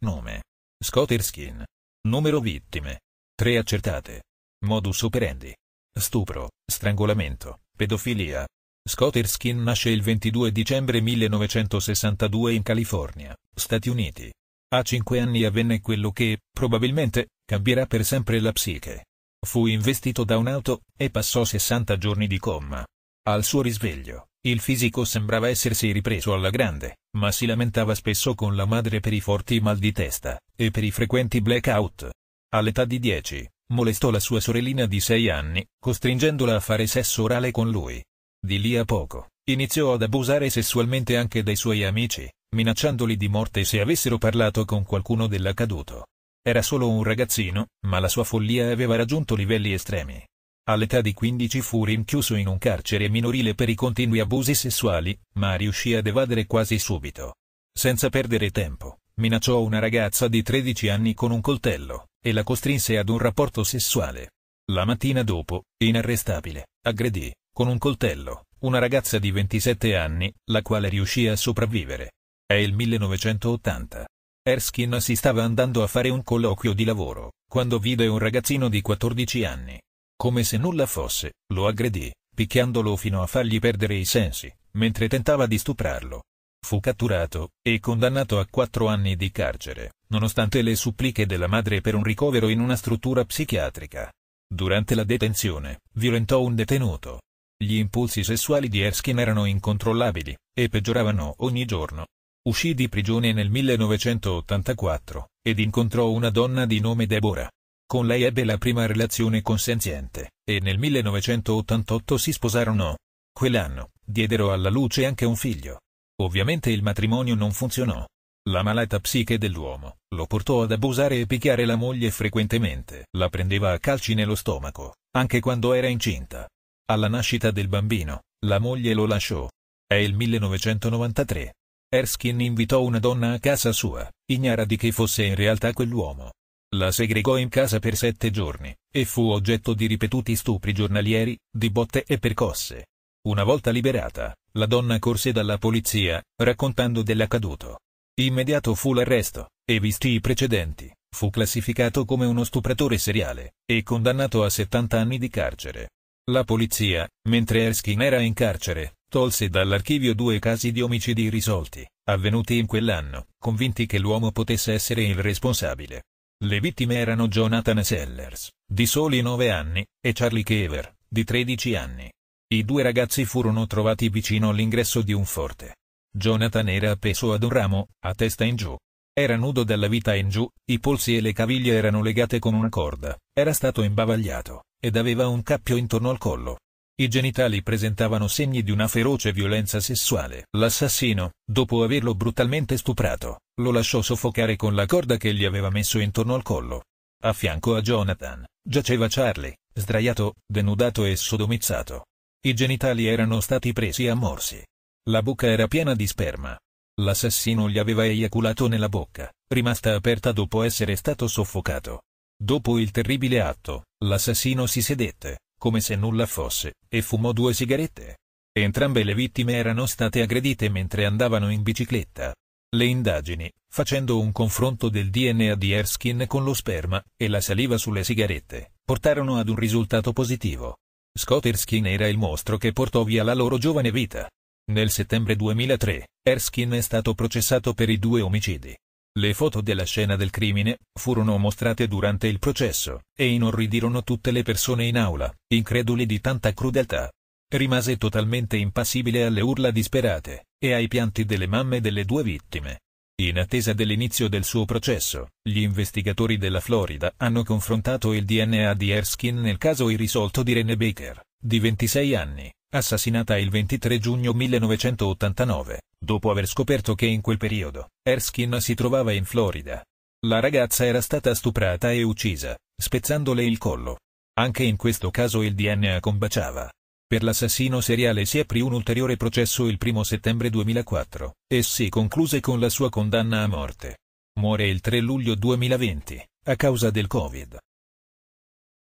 Nome. Scotter Skin. Numero vittime. 3 accertate. Modus operandi. Stupro, strangolamento, pedofilia. Scotter Skin nasce il 22 dicembre 1962 in California, Stati Uniti. A 5 anni avvenne quello che, probabilmente, cambierà per sempre la psiche. Fu investito da un'auto e passò 60 giorni di comma. Al suo risveglio, il fisico sembrava essersi ripreso alla grande, ma si lamentava spesso con la madre per i forti mal di testa, e per i frequenti blackout. All'età di 10, molestò la sua sorellina di 6 anni, costringendola a fare sesso orale con lui. Di lì a poco, iniziò ad abusare sessualmente anche dai suoi amici, minacciandoli di morte se avessero parlato con qualcuno dell'accaduto. Era solo un ragazzino, ma la sua follia aveva raggiunto livelli estremi. All'età di 15 fu rinchiuso in un carcere minorile per i continui abusi sessuali, ma riuscì ad evadere quasi subito. Senza perdere tempo, minacciò una ragazza di 13 anni con un coltello, e la costrinse ad un rapporto sessuale. La mattina dopo, inarrestabile, aggredì, con un coltello, una ragazza di 27 anni, la quale riuscì a sopravvivere. È il 1980. Erskine si stava andando a fare un colloquio di lavoro, quando vide un ragazzino di 14 anni, come se nulla fosse, lo aggredì, picchiandolo fino a fargli perdere i sensi, mentre tentava di stuprarlo. Fu catturato e condannato a quattro anni di carcere, nonostante le suppliche della madre per un ricovero in una struttura psichiatrica. Durante la detenzione, violentò un detenuto. Gli impulsi sessuali di Erskine erano incontrollabili, e peggioravano ogni giorno. Uscì di prigione nel 1984, ed incontrò una donna di nome Deborah, con lei ebbe la prima relazione consenziente, e nel 1988 si sposarono. Quell'anno, diedero alla luce anche un figlio. Ovviamente il matrimonio non funzionò. La malata psiche dell'uomo lo portò ad abusare e picchiare la moglie frequentemente. La prendeva a calci nello stomaco, anche quando era incinta. Alla nascita del bambino, la moglie lo lasciò. È il 1993. Erskine invitò una donna a casa sua, ignara di chi fosse in realtà quell'uomo. La segregò in casa per sette giorni, e fu oggetto di ripetuti stupri giornalieri, di botte e percosse. Una volta liberata, la donna corse dalla polizia, raccontando dell'accaduto. Immediato fu l'arresto, e visti i precedenti, fu classificato come uno stupratore seriale, e condannato a 70 anni di carcere. La polizia, mentre Erskine era in carcere, tolse dall'archivio due casi di omicidi irrisolti, avvenuti in quell'anno, convinti che l'uomo potesse essere il responsabile. Le vittime erano Jonathan Sellers, di soli 9 anni, e Charlie Kever, di 13 anni. I due ragazzi furono trovati vicino all'ingresso di un forte. Jonathan era appeso ad un ramo, a testa in giù. Era nudo dalla vita in giù, i polsi e le caviglie erano legate con una corda, era stato imbavagliato, ed aveva un cappio intorno al collo. I genitali presentavano segni di una feroce violenza sessuale. L'assassino, dopo averlo brutalmente stuprato, lo lasciò soffocare con la corda che gli aveva messo intorno al collo. A fianco a Jonathan, giaceva Charlie, sdraiato, denudato e sodomizzato. I genitali erano stati presi a morsi. La bocca era piena di sperma. L'assassino gli aveva eiaculato nella bocca, rimasta aperta dopo essere stato soffocato. Dopo il terribile atto, l'assassino si sedette, come se nulla fosse, e fumò due sigarette. Entrambe le vittime erano state aggredite mentre andavano in bicicletta. Le indagini, facendo un confronto del DNA di Erskine con lo sperma e la saliva sulle sigarette, portarono ad un risultato positivo. Scott Erskine era il mostro che portò via la loro giovane vita. Nel settembre 2003, Erskine è stato processato per i due omicidi. Le foto della scena del crimine furono mostrate durante il processo, e inorridirono tutte le persone in aula, increduli di tanta crudeltà. Rimase totalmente impassibile alle urla disperate, e ai pianti delle mamme delle due vittime. In attesa dell'inizio del suo processo, gli investigatori della Florida hanno confrontato il DNA di Erskine nel caso irrisolto di Rene Baker, di 26 anni, assassinata il 23 giugno 1989 dopo aver scoperto che in quel periodo Erskine si trovava in Florida. La ragazza era stata stuprata e uccisa, spezzandole il collo. Anche in questo caso il DNA combaciava. Per l'assassino seriale si aprì un ulteriore processo il 1 settembre 2004, e si concluse con la sua condanna a morte. Muore il 3 luglio 2020, a causa del Covid.